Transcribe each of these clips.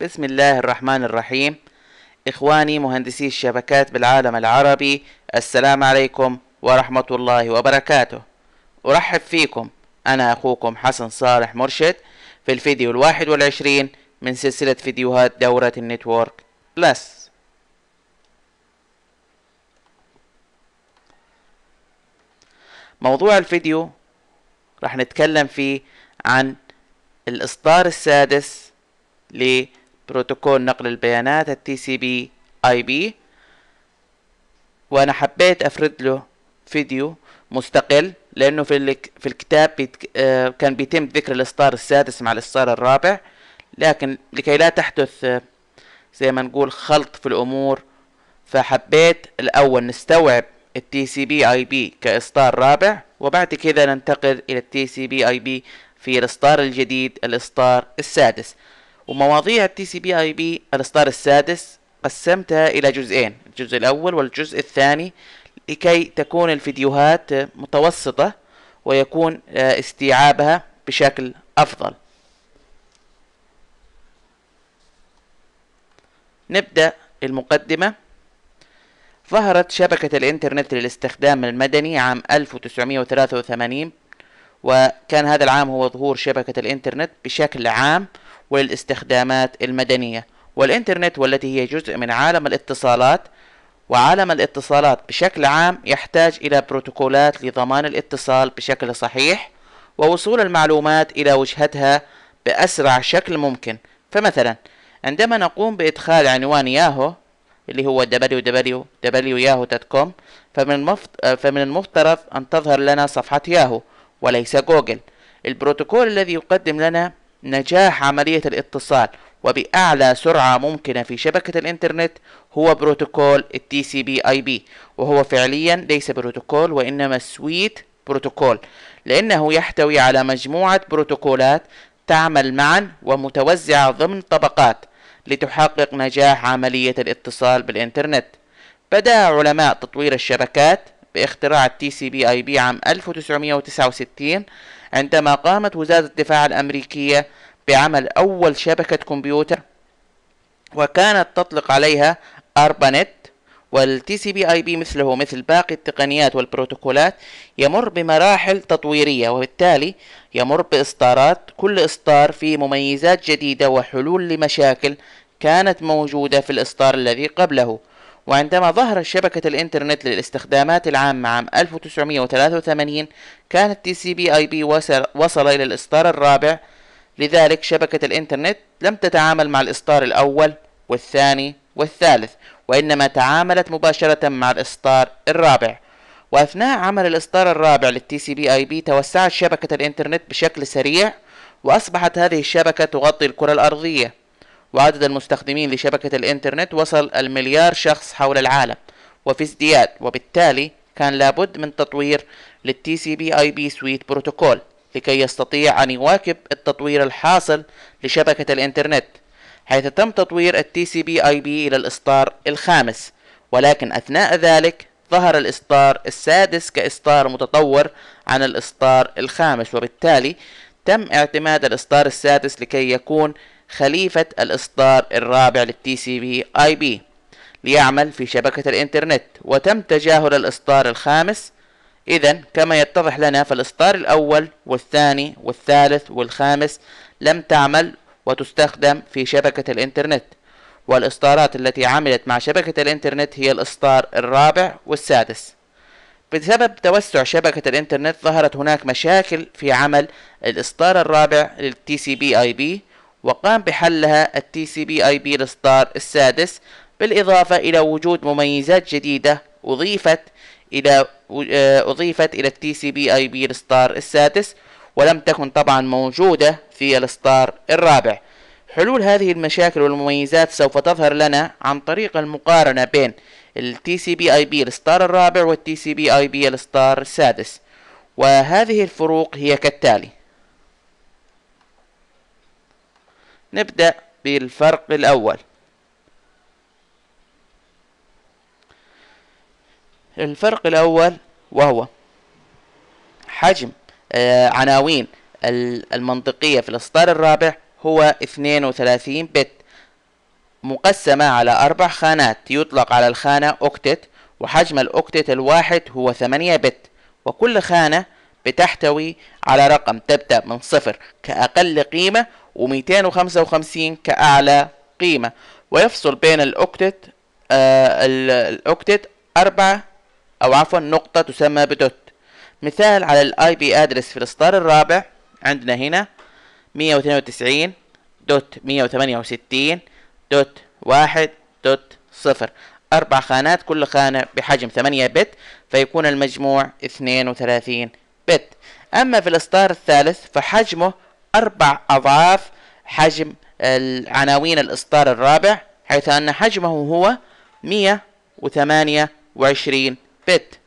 بسم الله الرحمن الرحيم إخواني مهندسي الشبكات بالعالم العربي السلام عليكم ورحمة الله وبركاته أرحب فيكم أنا أخوكم حسن صالح مرشد في الفيديو الواحد والعشرين من سلسلة فيديوهات دورة النتورك بلس موضوع الفيديو راح نتكلم فيه عن الإصدار السادس لنتورك بروتوكول نقل البيانات التي سي بي اي بي وانا حبيت افرد له فيديو مستقل لانه في في الكتاب آه، كان بيتم ذكر الاصدار السادس مع الاصدار الرابع لكن لكي لا تحدث آه، زي ما نقول خلط في الامور فحبيت الاول نستوعب التي سي بي اي بي كاصدار رابع وبعد كذا ننتقل الى التي سي بي اي بي في الاصدار الجديد الاصدار السادس ومواضيع التي سي بي اي بي الاصدار السادس قسمتها الى جزئين الجزء الاول والجزء الثاني لكي تكون الفيديوهات متوسطة ويكون آه، استيعابها بشكل افضل نبدأ المقدمة ظهرت شبكة الإنترنت للاستخدام المدني عام 1983 وكان هذا العام هو ظهور شبكة الإنترنت بشكل عام وللاستخدامات المدنية والإنترنت والتي هي جزء من عالم الاتصالات وعالم الاتصالات بشكل عام يحتاج إلى بروتوكولات لضمان الاتصال بشكل صحيح ووصول المعلومات إلى وجهتها بأسرع شكل ممكن فمثلا عندما نقوم بإدخال عنوان ياهو اللي هو www.yahoo.com فمن فمن المفترض أن تظهر لنا صفحة ياهو وليس جوجل البروتوكول الذي يقدم لنا نجاح عملية الاتصال وبأعلى سرعة ممكنة في شبكة الإنترنت هو بروتوكول التي سي بي اي بي وهو فعليا ليس بروتوكول وإنما سويت بروتوكول لأنه يحتوي على مجموعة بروتوكولات تعمل معا ومتوزعة ضمن طبقات لتحقق نجاح عملية الاتصال بالإنترنت بدأ علماء تطوير الشبكات باختراع التي سي بي اي بي عام 1969 عندما قامت وزارة الدفاع الأمريكية بعمل أول شبكة كمبيوتر وكانت تطلق عليها أربانت والتي سي بي اي بي مثله مثل باقي التقنيات والبروتوكولات يمر بمراحل تطويرية وبالتالي يمر بإصدارات كل إصدار فيه مميزات جديدة وحلول لمشاكل كانت موجودة في الإصدار الذي قبله وعندما ظهرت شبكة الإنترنت للاستخدامات العامة عام 1983 كانت تي سي بي آي بي وصل إلى الإصدار الرابع لذلك شبكة الإنترنت لم تتعامل مع الإصدار الأول والثاني والثالث وإنما تعاملت مباشرة مع الإصدار الرابع وأثناء عمل الإصدار الرابع للتي سي بي آي بي توسعت شبكة الإنترنت بشكل سريع وأصبحت هذه الشبكة تغطي الكرة الأرضية وعدد المستخدمين لشبكة الإنترنت وصل المليار شخص حول العالم وفي ازدياد وبالتالي كان لابد من تطوير للتي سي بي اي بي سويت بروتوكول لكي يستطيع أن يواكب التطوير الحاصل لشبكة الإنترنت حيث تم تطوير التي سي بي اي بي إلى الإصدار الخامس ولكن أثناء ذلك ظهر الإصدار السادس كإصدار متطور عن الإصدار الخامس وبالتالي تم اعتماد الإصدار السادس لكي يكون خليفة الإصدار الرابع للتي سي بي آي بي ليعمل في شبكة الإنترنت وتم تجاهل الإصدار الخامس إذا كما يتضح لنا فالإصدار الأول والثاني والثالث والخامس لم تعمل وتستخدم في شبكة الإنترنت والإصدارات التي عملت مع شبكة الإنترنت هي الإصدار الرابع والسادس بسبب توسع شبكة الإنترنت ظهرت هناك مشاكل في عمل الإصدار الرابع للتي سي بي آي بي وقام بحلها التي سي بي اي بي الإصدار السادس بالإضافة إلى وجود مميزات جديدة أضيفت إلى آه، أضيفت إلى التي سي بي اي بي الإصدار السادس ولم تكن طبعا موجودة في الإصدار الرابع حلول هذه المشاكل والمميزات سوف تظهر لنا عن طريق المقارنة بين التي سي بي اي بي الإصدار الرابع والتي سي بي اي بي الإصدار السادس وهذه الفروق هي كالتالي نبدأ بالفرق الأول الفرق الأول وهو حجم آه، عناوين المنطقية في الإصدار الرابع هو 32 بت مقسمة على أربع خانات يطلق على الخانة أوكتت وحجم الأوكتت الواحد هو 8 بت وكل خانة بتحتوي على رقم تبدأ من صفر كأقل قيمة و255 كأعلى قيمة ويفصل بين الأوكتت آه الأوكتت أربعة أو عفوا نقطة تسمى بدوت مثال على الاي بي ادرس في الإصدار الرابع عندنا هنا 192 دوت 168 دوت واحد دوت صفر أربع خانات كل خانة بحجم 8 بت فيكون المجموع 32 بت أما في الإصدار الثالث فحجمه أربع أضعاف حجم العناوين الإصدار الرابع حيث أن حجمه هو 128 بت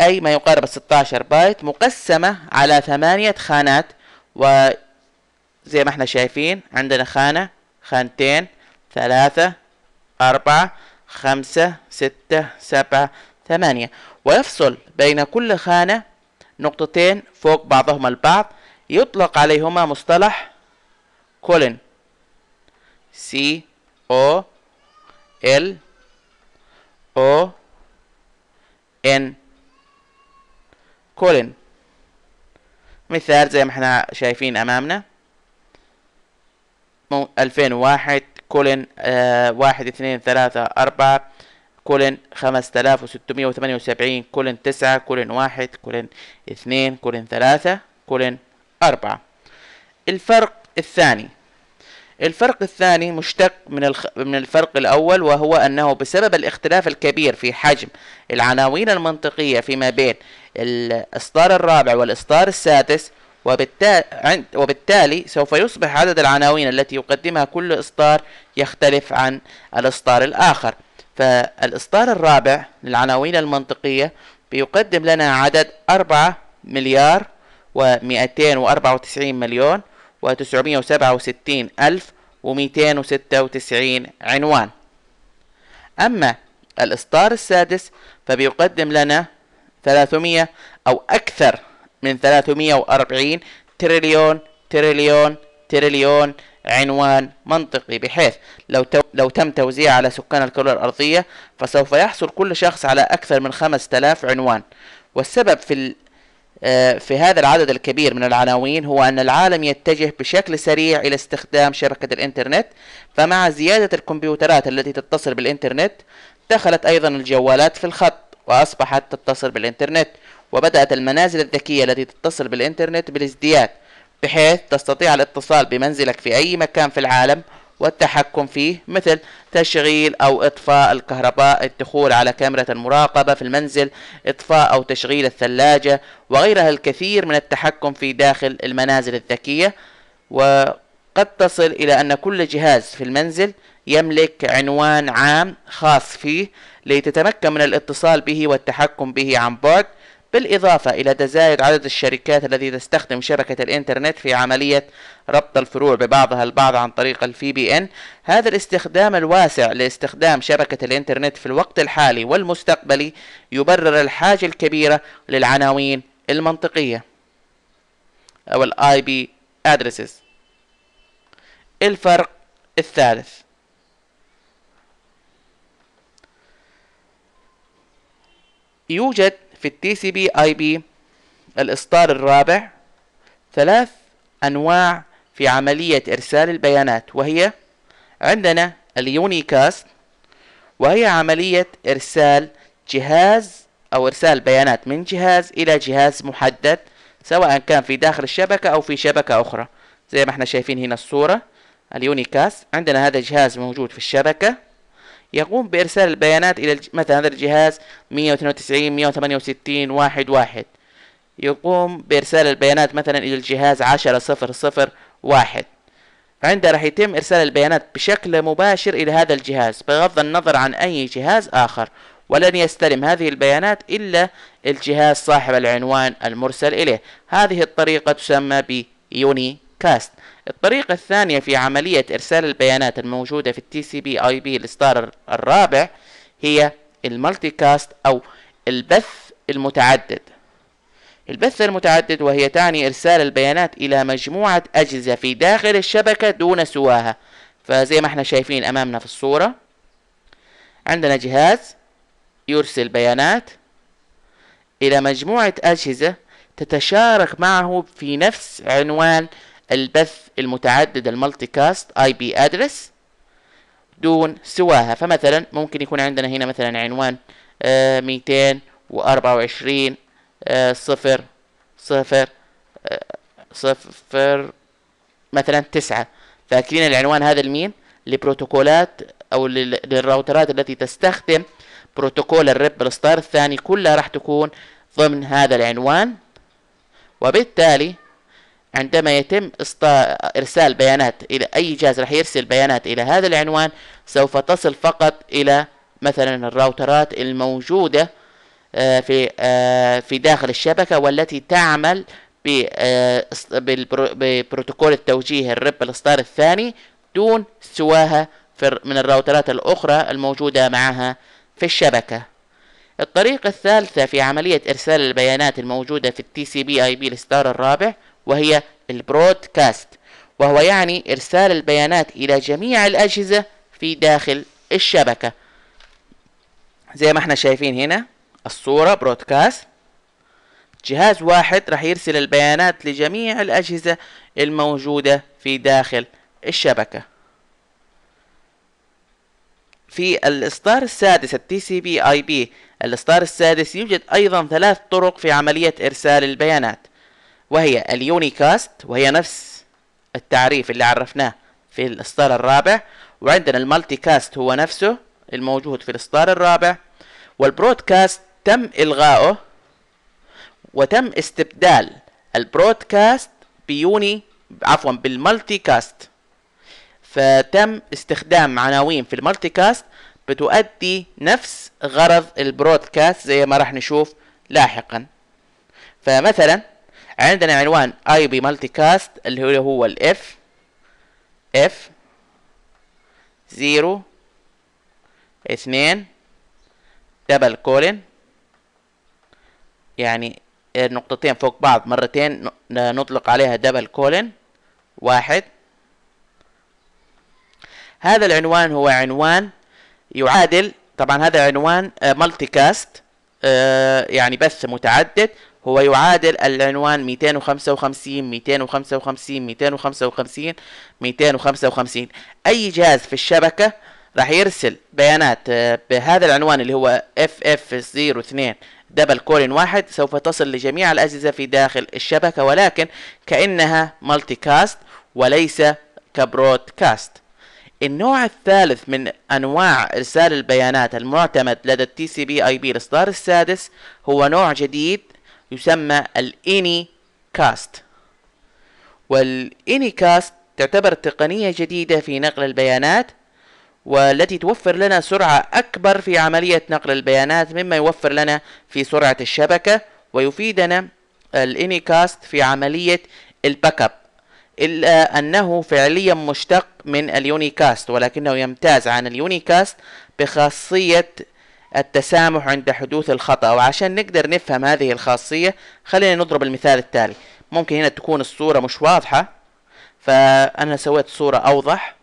أي ما يقارب 16 بايت مقسمة على ثمانية خانات وزي ما احنا شايفين عندنا خانة خانتين ثلاثة أربعة خمسة ستة سبعة ثمانية ويفصل بين كل خانة نقطتين فوق بعضهما البعض يطلق عليهما مصطلح كولن سي او ال او ان كولن مثال زي ما احنا شايفين امامنا الفين واحد كولن آه، واحد اثنين ثلاثة اربعة كولن خمسة الاف وستمية وثمانية وسبعين كولن تسعة كولن واحد كولن اثنين كولن ثلاثة كولن أربعة الفرق الثاني الفرق الثاني مشتق من من الفرق الأول وهو أنه بسبب الاختلاف الكبير في حجم العناوين المنطقية فيما بين الإصدار الرابع والإصدار السادس وبالتالي... وبالتالي سوف يصبح عدد العناوين التي يقدمها كل إصدار يختلف عن الإصدار الآخر فالإصدار الرابع للعناوين المنطقية بيقدم لنا عدد أربعة مليار و294 مليون و967 ألف و296 عنوان أما الإصدار السادس فبيقدم لنا 300 أو أكثر من 340 تريليون تريليون تريليون عنوان منطقي بحيث لو تو لو تم توزيع على سكان الكرة الأرضية فسوف يحصل كل شخص على أكثر من 5000 عنوان والسبب في آه، في هذا العدد الكبير من العناوين هو أن العالم يتجه بشكل سريع إلى استخدام شبكة الإنترنت فمع زيادة الكمبيوترات التي تتصل بالإنترنت دخلت أيضا الجوالات في الخط وأصبحت تتصل بالإنترنت وبدأت المنازل الذكية التي تتصل بالإنترنت بالازدياد بحيث تستطيع الاتصال بمنزلك في أي مكان في العالم والتحكم فيه مثل تشغيل أو إطفاء الكهرباء الدخول على كاميرا المراقبة في المنزل إطفاء أو تشغيل الثلاجة وغيرها الكثير من التحكم في داخل المنازل الذكية وقد تصل إلى أن كل جهاز في المنزل يملك عنوان عام خاص فيه لتتمكن من الاتصال به والتحكم به عن بعد بالإضافة إلى تزايد عدد الشركات التي تستخدم شبكة الإنترنت في عملية ربط الفروع ببعضها البعض عن طريق الفي بي إن هذا الاستخدام الواسع لاستخدام شبكة الإنترنت في الوقت الحالي والمستقبلي يبرر الحاجة الكبيرة للعناوين المنطقية أو الآي بي أدريسز الفرق الثالث يوجد في التي سي بي اي بي الاصدار الرابع ثلاث انواع في عملية ارسال البيانات وهي عندنا اليونيكاست وهي عملية ارسال جهاز او ارسال بيانات من جهاز الى جهاز محدد سواء كان في داخل الشبكة او في شبكة اخرى زي ما احنا شايفين هنا الصورة اليونيكاست عندنا هذا الجهاز موجود في الشبكة يقوم بإرسال البيانات إلى مثلا هذا الجهاز 192 168 واحد واحد يقوم بإرسال البيانات مثلا إلى الجهاز 10 صفر صفر واحد عندها راح يتم إرسال البيانات بشكل مباشر إلى هذا الجهاز بغض النظر عن أي جهاز آخر ولن يستلم هذه البيانات إلا الجهاز صاحب العنوان المرسل إليه هذه الطريقة تسمى بيوني كاست الطريقة الثانية في عملية إرسال البيانات الموجودة في التي سي بي آي بي الإصدار الرابع هي المالتي كاست أو البث المتعدد البث المتعدد وهي تعني إرسال البيانات إلى مجموعة أجهزة في داخل الشبكة دون سواها فزي ما احنا شايفين أمامنا في الصورة عندنا جهاز يرسل بيانات إلى مجموعة أجهزة تتشارك معه في نفس عنوان البث المتعدد المالتي كاست اي بي ادرس دون سواها فمثلا ممكن يكون عندنا هنا مثلا عنوان آه، ميتين واربعة وعشرين آه، صفر صفر آه، صفر مثلا تسعة فاكرين العنوان هذا لمين لبروتوكولات او للراوترات التي تستخدم بروتوكول الريبل ستار الثاني كلها راح تكون ضمن هذا العنوان وبالتالي عندما يتم إرسال بيانات إلى أي جهاز راح يرسل بيانات إلى هذا العنوان سوف تصل فقط إلى مثلا الراوترات الموجودة آه، في آه، في داخل الشبكة والتي تعمل آه، ببروتوكول التوجيه الريبل ستار الثاني دون سواها من الراوترات الأخرى الموجودة معها في الشبكة الطريقة الثالثة في عملية إرسال البيانات الموجودة في التي سي بي اي بي الستار الرابع وهي البرودكاست وهو يعني إرسال البيانات إلى جميع الأجهزة في داخل الشبكة زي ما احنا شايفين هنا الصورة برودكاست جهاز واحد راح يرسل البيانات لجميع الأجهزة الموجودة في داخل الشبكة في الإصدار السادس التي سي بي آي بي الإصدار السادس يوجد أيضا ثلاث طرق في عملية إرسال البيانات وهي اليونيكاست وهي نفس التعريف اللي عرفناه في الإصدار الرابع وعندنا المالتي كاست هو نفسه الموجود في الإصدار الرابع والبرودكاست تم إلغائه وتم استبدال البرودكاست بيوني عفوا بالمالتي كاست فتم استخدام عناوين في المالتي كاست بتؤدي نفس غرض البرودكاست زي ما راح نشوف لاحقا فمثلا عندنا عنوان اي بي مالتي كاست اللي هو الاف اف زيرو اثنين دبل كولن يعني نقطتين فوق بعض مرتين نطلق عليها دبل كولن واحد هذا العنوان هو عنوان يعادل طبعا هذا عنوان مالتي آه، كاست آه، يعني بث متعدد هو يعادل العنوان 255 255 255 255 أي جهاز في الشبكة راح يرسل بيانات آه، بهذا العنوان اللي هو FF02 دبل كولين واحد سوف تصل لجميع الأجهزة في داخل الشبكة ولكن كأنها مالتي كاست وليس كاست النوع الثالث من أنواع إرسال البيانات المعتمد لدى التي سي بي آي بي الإصدار السادس هو نوع جديد يسمى الاني كاست والاني كاست تعتبر تقنية جديدة في نقل البيانات والتي توفر لنا سرعة أكبر في عملية نقل البيانات مما يوفر لنا في سرعة الشبكة ويفيدنا الاني كاست في عملية الباك اب إلا أنه فعليا مشتق من اليونيكاست ولكنه يمتاز عن اليونيكاست بخاصية التسامح عند حدوث الخطأ وعشان نقدر نفهم هذه الخاصية خلينا نضرب المثال التالي ممكن هنا تكون الصورة مش واضحة فأنا سويت صورة أوضح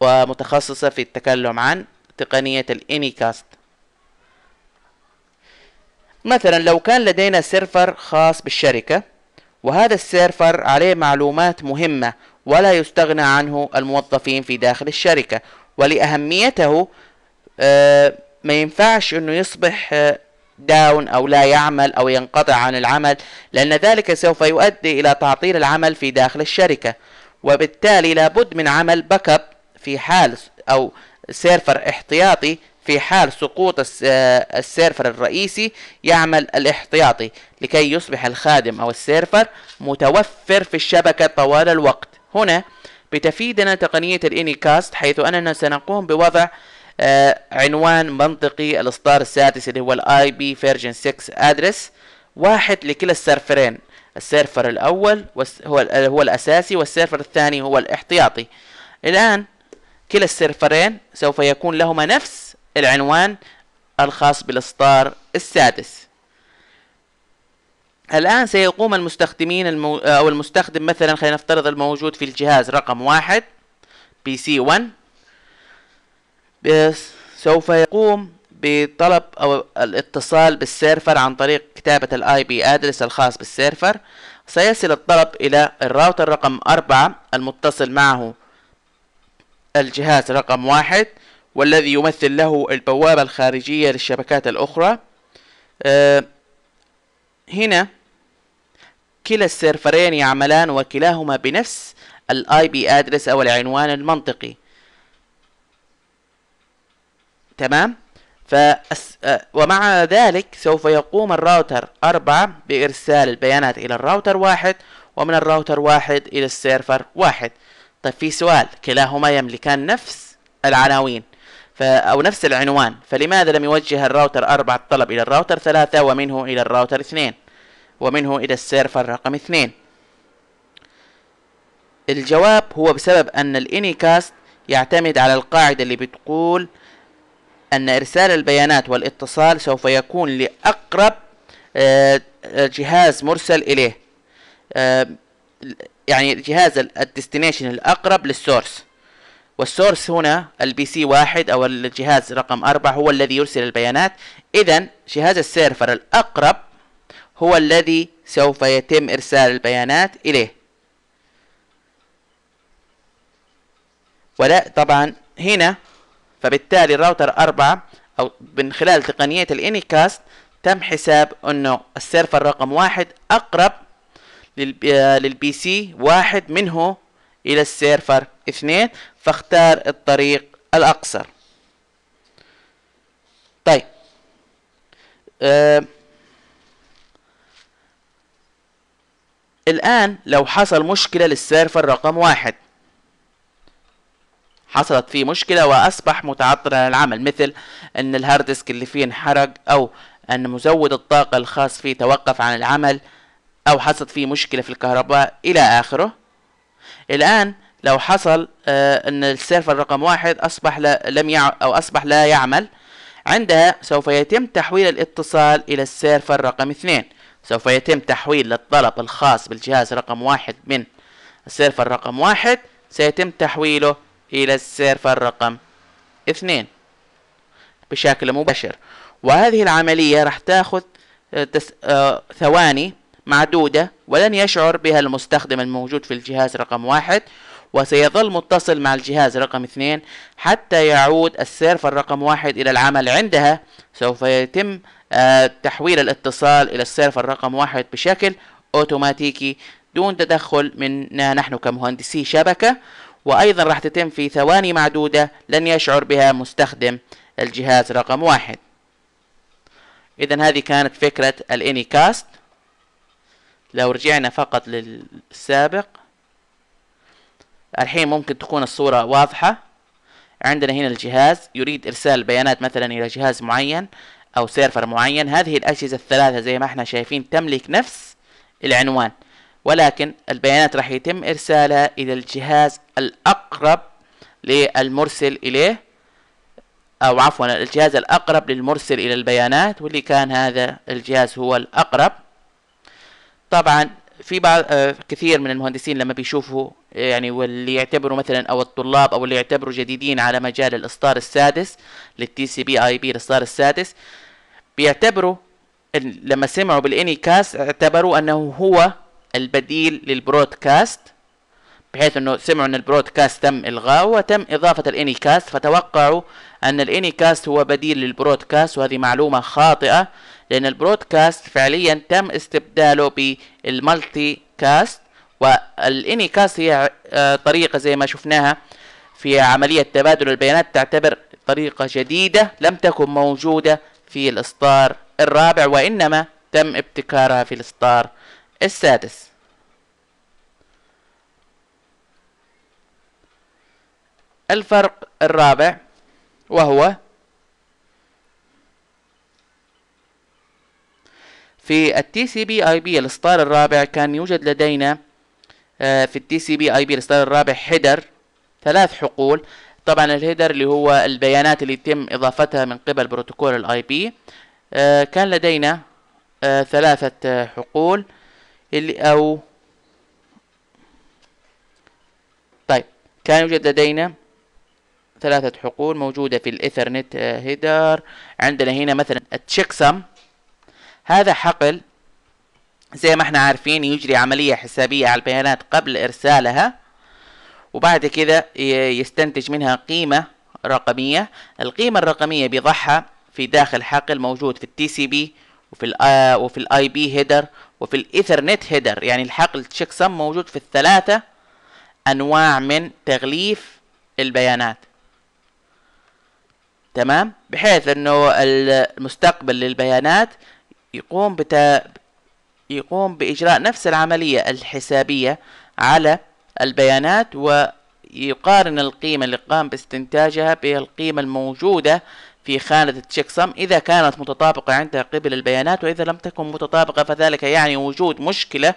ومتخصصة في التكلم عن تقنية الإنيكاست مثلا لو كان لدينا سيرفر خاص بالشركة وهذا السيرفر عليه معلومات مهمة ولا يستغنى عنه الموظفين في داخل الشركة ولأهميته آه ما ينفعش انه يصبح داون او لا يعمل او ينقطع عن العمل لان ذلك سوف يؤدي الى تعطيل العمل في داخل الشركه وبالتالي لابد من عمل باك اب في حال او سيرفر احتياطي في حال سقوط السيرفر الرئيسي يعمل الاحتياطي لكي يصبح الخادم او السيرفر متوفر في الشبكه طوال الوقت هنا بتفيدنا تقنيه الانيكاست حيث اننا سنقوم بوضع آه، عنوان منطقي الاصدار السادس اللي هو الاي بي فيرجن 6 ادرس واحد لكلا السيرفرين السيرفر الاول هو هو الاساسي والسيرفر الثاني هو الاحتياطي الان كلا السيرفرين سوف يكون لهما نفس العنوان الخاص بالاصدار السادس الآن سيقوم المستخدمين المو... أو المستخدم مثلا خلينا نفترض الموجود في الجهاز رقم واحد بي سي 1 سوف يقوم بطلب أو الاتصال بالسيرفر عن طريق كتابة الاي بي ادرس الخاص بالسيرفر سيصل الطلب إلى الراوتر رقم أربعة المتصل معه الجهاز رقم واحد والذي يمثل له البوابة الخارجية للشبكات الأخرى آه، هنا كلا السيرفرين يعملان وكلاهما بنفس الاي بي ادرس او العنوان المنطقي تمام فأس... ومع ذلك سوف يقوم الراوتر أربعة بإرسال البيانات إلى الراوتر واحد ومن الراوتر واحد إلى السيرفر واحد طيب في سؤال كلاهما يملكان نفس العناوين ف... أو نفس العنوان فلماذا لم يوجه الراوتر أربعة الطلب إلى الراوتر ثلاثة ومنه إلى الراوتر اثنين ومنه إلى السيرفر رقم اثنين الجواب هو بسبب أن الإنيكاست يعتمد على القاعدة اللي بتقول أن إرسال البيانات والاتصال سوف يكون لأقرب آه، آه، جهاز مرسل إليه آه، يعني جهاز الديستنيشن الأقرب للسورس والسورس هنا البي سي واحد أو الجهاز رقم أربعة هو الذي يرسل البيانات إذا جهاز السيرفر الأقرب هو الذي سوف يتم إرسال البيانات إليه ولا طبعا هنا فبالتالي الراوتر أربعة او من خلال تقنيه الانيكاست تم حساب انه السيرفر رقم واحد اقرب للبي سي آه، واحد منه الى السيرفر اثنين فاختار الطريق الاقصر طيب آه. الان لو حصل مشكله للسيرفر رقم واحد حصلت فيه مشكلة وأصبح متعطل عن العمل مثل أن الهارد ديسك اللي فيه انحرق أو أن مزود الطاقة الخاص فيه توقف عن العمل أو حصلت فيه مشكلة في الكهرباء إلى آخره الآن لو حصل آه، أن السيرفر رقم واحد أصبح لم يع... أو أصبح لا يعمل عندها سوف يتم تحويل الاتصال إلى السيرفر رقم اثنين سوف يتم تحويل الطلب الخاص بالجهاز رقم واحد من السيرفر رقم واحد سيتم تحويله إلى السيرفر رقم اثنين بشكل مباشر وهذه العملية راح تاخذ آه، تس... آه... ثواني معدودة ولن يشعر بها المستخدم الموجود في الجهاز رقم واحد وسيظل متصل مع الجهاز رقم اثنين حتى يعود السيرفر رقم واحد إلى العمل عندها سوف يتم آه... تحويل الاتصال إلى السيرفر رقم واحد بشكل أوتوماتيكي دون تدخل منا نحن كمهندسي شبكة وأيضا راح تتم في ثواني معدودة لن يشعر بها مستخدم الجهاز رقم واحد إذا هذه كانت فكرة الاني كاست لو رجعنا فقط للسابق الحين ممكن تكون الصورة واضحة عندنا هنا الجهاز يريد إرسال بيانات مثلا إلى جهاز معين أو سيرفر معين هذه الأجهزة الثلاثة زي ما احنا شايفين تملك نفس العنوان ولكن البيانات راح يتم إرسالها إلى الجهاز الأقرب للمرسل إليه أو عفوا الجهاز الأقرب للمرسل إلى البيانات واللي كان هذا الجهاز هو الأقرب طبعا في بعض آه، كثير من المهندسين لما بيشوفوا يعني واللي يعتبروا مثلا او الطلاب او اللي يعتبروا جديدين على مجال الاصدار السادس للتي سي بي اي بي الاصدار السادس بيعتبروا لما سمعوا بالاني كاس اعتبروا انه هو البديل للبرودكاست بحيث انه سمعوا ان البرودكاست تم الغاء وتم اضافه الاني كاست فتوقعوا ان الاني كاست هو بديل للبرودكاست وهذه معلومه خاطئه لان البرودكاست فعليا تم استبداله بالمالتي كاست والاني كاست هي آه، طريقه زي ما شفناها في عمليه تبادل البيانات تعتبر طريقه جديده لم تكن موجوده في الاصدار الرابع وانما تم ابتكارها في الاصدار السادس الفرق الرابع وهو في التي سي بي اي بي الاصدار الرابع كان يوجد لدينا آه، في التي سي بي اي بي الاصدار الرابع هيدر ثلاث حقول طبعا الهيدر اللي هو البيانات اللي يتم اضافتها من قبل بروتوكول الاي آه، بي كان لدينا آه، ثلاثة حقول اللي أو طيب كان يوجد لدينا ثلاثة حقول موجودة في الإثرنت آه، هيدر عندنا هنا مثلا التشيكسم هذا حقل زي ما احنا عارفين يجري عملية حسابية على البيانات قبل إرسالها وبعد كذا يستنتج منها قيمة رقمية القيمة الرقمية بيضعها في داخل حقل موجود في التي سي بي وفي الـ آه، وفي الاي بي هيدر وفي الايثرنت هيدر يعني الحقل التشيك سم موجود في الثلاثه انواع من تغليف البيانات تمام بحيث انه المستقبل للبيانات يقوم بتا يقوم باجراء نفس العمليه الحسابيه على البيانات ويقارن القيمه اللي قام باستنتاجها بالقيمه الموجوده في خانة التشيكسم إذا كانت متطابقة عندها قبل البيانات وإذا لم تكن متطابقة فذلك يعني وجود مشكلة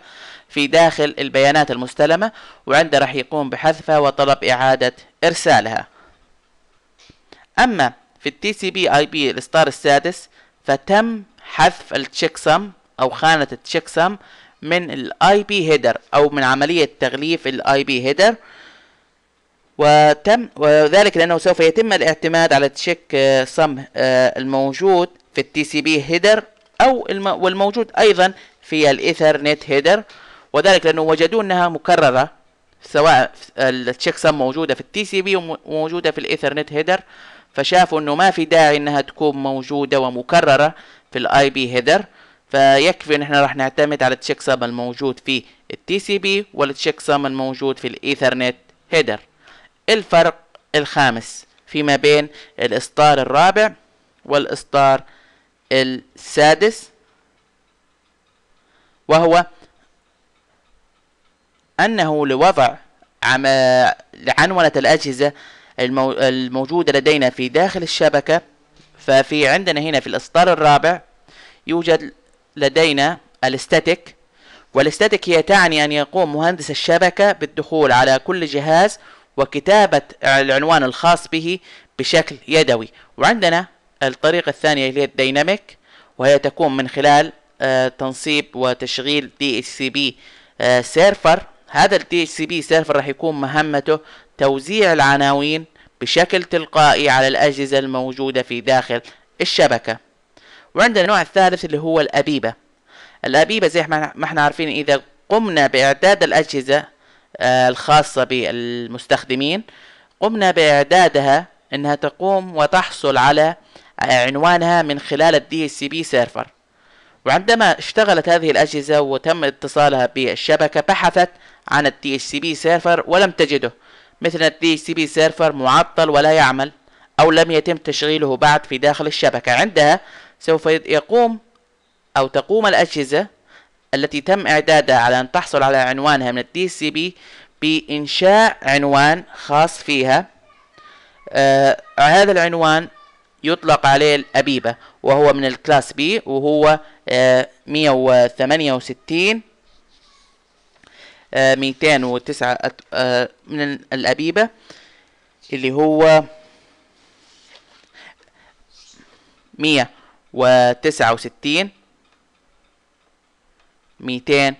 في داخل البيانات المستلمة وعنده راح يقوم بحذفها وطلب إعادة إرسالها أما في التي سي بي اي بي الإصدار السادس فتم حذف التشيكسم أو خانة التشيكسم من الاي بي هيدر أو من عملية تغليف الاي بي هيدر وتم وذلك لأنه سوف يتم الاعتماد على تشيك آه، صم آه، الموجود في التي سي بي هيدر أو والموجود أيضا في الإيثرنت هيدر وذلك لأنه وجدوا أنها مكررة سواء التشيك سم موجودة في التي سي بي وموجودة في الإيثرنت هيدر فشافوا أنه ما في داعي أنها تكون موجودة ومكررة في الاي بي هيدر فيكفي ان احنا راح نعتمد على التشيك سم الموجود في التي سي بي والتشيك سم الموجود في الايثرنت هيدر الفرق الخامس فيما بين الإصدار الرابع والإصدار السادس وهو أنه لوضع عنونة الأجهزة الموجودة لدينا في داخل الشبكة ففي عندنا هنا في الإصدار الرابع يوجد لدينا الاستاتيك والاستاتيك هي تعني أن يقوم مهندس الشبكة بالدخول على كل جهاز وكتابة العنوان الخاص به بشكل يدوي وعندنا الطريقة الثانية اللي هي الديناميك وهي تكون من خلال آه، تنصيب وتشغيل DHCP آه، سيرفر هذا ال DHCP سيرفر راح يكون مهمته توزيع العناوين بشكل تلقائي على الأجهزة الموجودة في داخل الشبكة وعندنا النوع الثالث اللي هو الأبيبة الأبيبة زي ما احنا عارفين إذا قمنا بإعداد الأجهزة آه، الخاصة بالمستخدمين قمنا بإعدادها أنها تقوم وتحصل على عنوانها من خلال الدي اس بي سيرفر وعندما اشتغلت هذه الأجهزة وتم اتصالها بالشبكة بحثت عن الدي اس بي سيرفر ولم تجده مثل الدي اس بي سيرفر معطل ولا يعمل أو لم يتم تشغيله بعد في داخل الشبكة عندها سوف يقوم أو تقوم الأجهزة التي تم إعدادها على أن تحصل على عنوانها من الدي سي بي بإنشاء عنوان خاص فيها آه هذا العنوان يطلق عليه الأبيبة وهو من الكلاس بي وهو آه 168 آه، ميتين 209 آه، من الأبيبة اللي هو 169 ميتين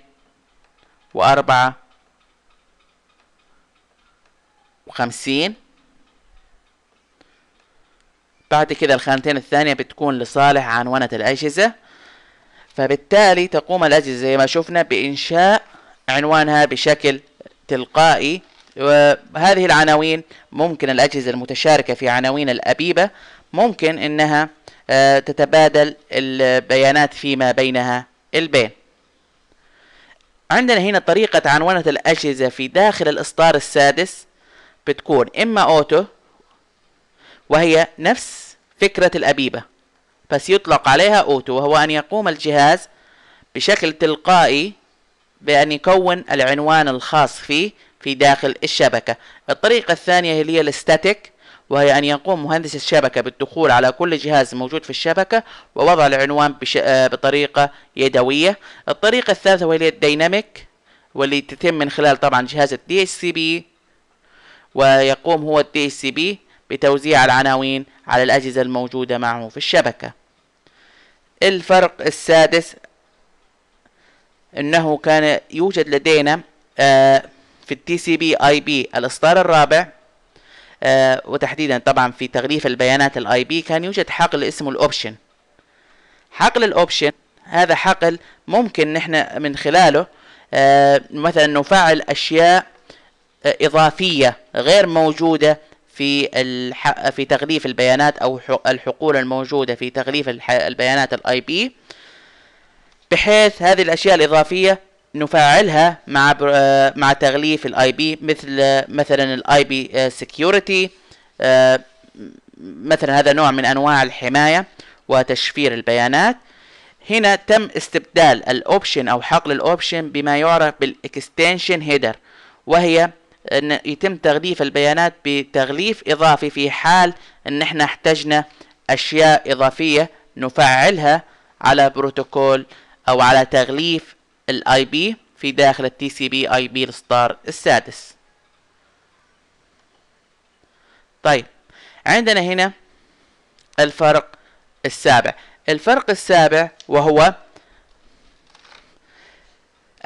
وأربعة وخمسين بعد كده الخانتين الثانية بتكون لصالح عنونة الأجهزة فبالتالي تقوم الأجهزة زي ما شفنا بإنشاء عنوانها بشكل تلقائي وهذه العناوين ممكن الأجهزة المتشاركة في عناوين الأبيبة ممكن أنها آه، تتبادل البيانات فيما بينها البين عندنا هنا طريقة عنونة الأجهزة في داخل الإصدار السادس بتكون إما أوتو وهي نفس فكرة الأبيبة بس يطلق عليها أوتو وهو أن يقوم الجهاز بشكل تلقائي بأن يكون العنوان الخاص فيه في داخل الشبكة الطريقة الثانية اللي هي الستاتيك وهي أن يقوم مهندس الشبكة بالدخول على كل جهاز موجود في الشبكة ووضع العنوان بش... آه، بطريقة يدوية الطريقة الثالثة وهي الديناميك واللي تتم من خلال طبعا جهاز الدي اتش سي بي ويقوم هو الدي اتش سي بي بتوزيع العناوين على الأجهزة الموجودة معه في الشبكة الفرق السادس أنه كان يوجد لدينا آه، في التي سي بي اي بي الإصدار الرابع آه، وتحديدا طبعا في تغليف البيانات الاي بي كان يوجد حقل اسمه الاوبشن حقل الاوبشن هذا حقل ممكن نحن من خلاله آه، مثلا نفعل اشياء آه، اضافيه غير موجوده في في تغليف البيانات او الحقول الموجوده في تغليف البيانات الاي بي بحيث هذه الاشياء الاضافيه نفعلها مع آه، مع تغليف الاي بي مثل آه، مثلا الاي بي سكيورتي مثلا هذا نوع من انواع الحمايه وتشفير البيانات هنا تم استبدال الاوبشن او حقل الاوبشن بما يعرف بالاكستنشن هيدر وهي ان يتم تغليف البيانات بتغليف اضافي في حال ان احنا احتجنا اشياء اضافيه نفعلها على بروتوكول او على تغليف الاي بي في داخل التي سي بي اي بي الاصدار السادس طيب عندنا هنا الفرق السابع الفرق السابع وهو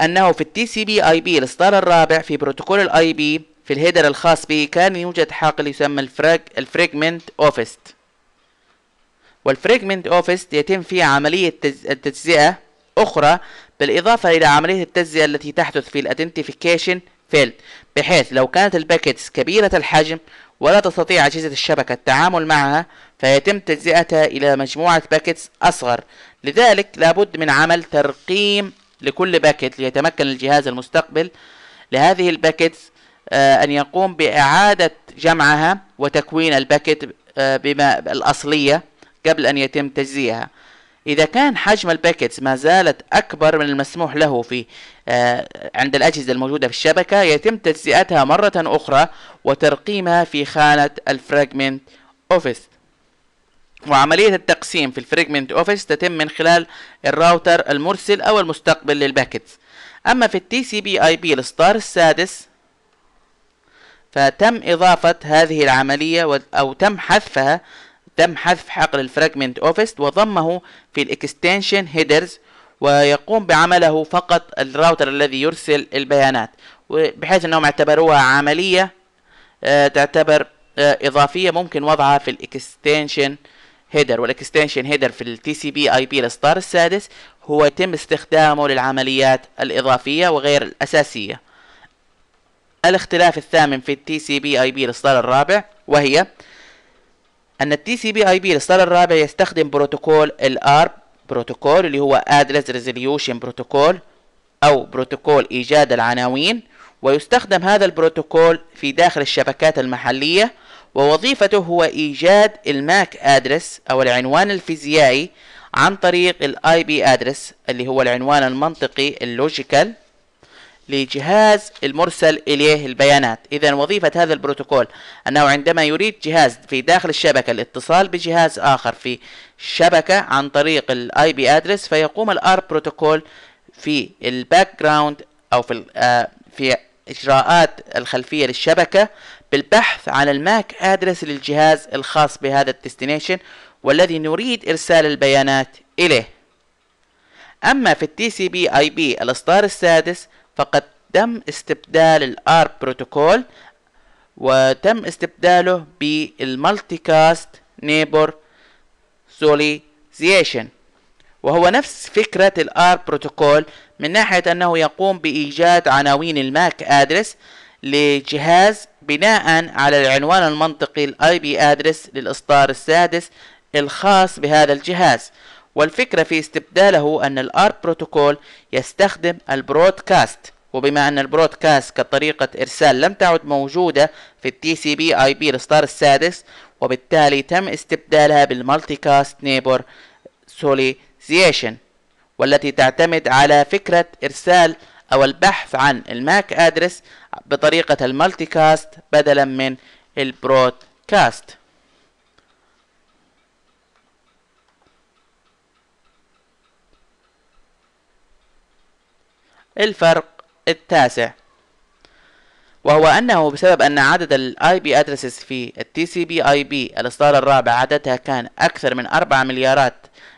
انه في التي سي بي اي بي الاصدار الرابع في بروتوكول الاي بي في الهيدر الخاص به كان يوجد حقل يسمى الفراج الفريجمنت اوفست والفريجمنت اوفست يتم فيه عملية تجزئة أخرى بالإضافة إلى عملية التجزئة التي تحدث في الأدنتيفيكيشن فيلد بحيث لو كانت الباكتس كبيرة الحجم ولا تستطيع أجهزة الشبكة التعامل معها فيتم تجزئتها إلى مجموعة باكتس أصغر لذلك لابد من عمل ترقيم لكل باكت ليتمكن الجهاز المستقبل لهذه الباكتس آه، أن يقوم بإعادة جمعها وتكوين الباكت آه، بما الأصلية قبل أن يتم تجزيئها إذا كان حجم الباكتس ما زالت أكبر من المسموح له في آه، عند الأجهزة الموجودة في الشبكة يتم تجزئتها مرة أخرى وترقيمها في خانة الفراجمنت أوفيس وعملية التقسيم في الفريجمنت اوفيس تتم من خلال الراوتر المرسل او المستقبل للباكتس اما في التي سي بي اي بي الستار السادس فتم اضافة هذه العملية او تم حذفها تم حذف حقل الفراجمنت اوفست وضمه في الاكستنشن هيدرز ويقوم بعمله فقط الراوتر الذي يرسل البيانات بحيث انهم اعتبروها عملية آه، تعتبر آه، اضافية ممكن وضعها في الاكستنشن هيدر والاكستنشن هيدر في التي سي بي اي بي الاصدار السادس هو يتم استخدامه للعمليات الاضافية وغير الاساسية الاختلاف الثامن في التي سي بي اي بي الاصدار الرابع وهي ان التي سي بي اي بي الاصدار الرابع يستخدم بروتوكول الارب بروتوكول اللي هو ادرس ريزوليوشن بروتوكول او بروتوكول ايجاد العناوين ويستخدم هذا البروتوكول في داخل الشبكات المحلية ووظيفته هو إيجاد الماك أدرس أو العنوان الفيزيائي عن طريق الاي بي أدرس اللي هو العنوان المنطقي اللوجيكال لجهاز المرسل إليه البيانات إذا وظيفة هذا البروتوكول أنه عندما يريد جهاز في داخل الشبكة الاتصال بجهاز آخر في شبكة عن طريق الـ بي ادرس فيقوم الـ الار بروتوكول في الباك جراوند أو في آه، في إجراءات الخلفية للشبكة بالبحث عن الماك ادرس للجهاز الخاص بهذا الديستنيشن والذي نريد إرسال البيانات إليه أما في التي سي بي اي بي الإصدار السادس فقد تم استبدال الار بروتوكول وتم استبداله بالمالتي كاست نيبر سوليزيشن وهو نفس فكرة الار بروتوكول من ناحية انه يقوم بايجاد عناوين الماك ادرس لجهاز بناء على العنوان المنطقي الاي بي ادرس للاصدار السادس الخاص بهذا الجهاز والفكرة في استبداله أن الآر بروتوكول يستخدم البرودكاست وبما أن البرودكاست كطريقة إرسال لم تعد موجودة في التي سي بي آي بي الإصدار السادس وبالتالي تم استبدالها بالمالتي كاست نيبر سوليزيشن والتي تعتمد على فكرة إرسال أو البحث عن الماك أدرس بطريقة المالتي كاست بدلا من البرودكاست الفرق التاسع وهو أنه بسبب أن عدد الـ IP addresses في الـ TCP/IP الإصدار الرابع عددها كان أكثر من 4 مليارات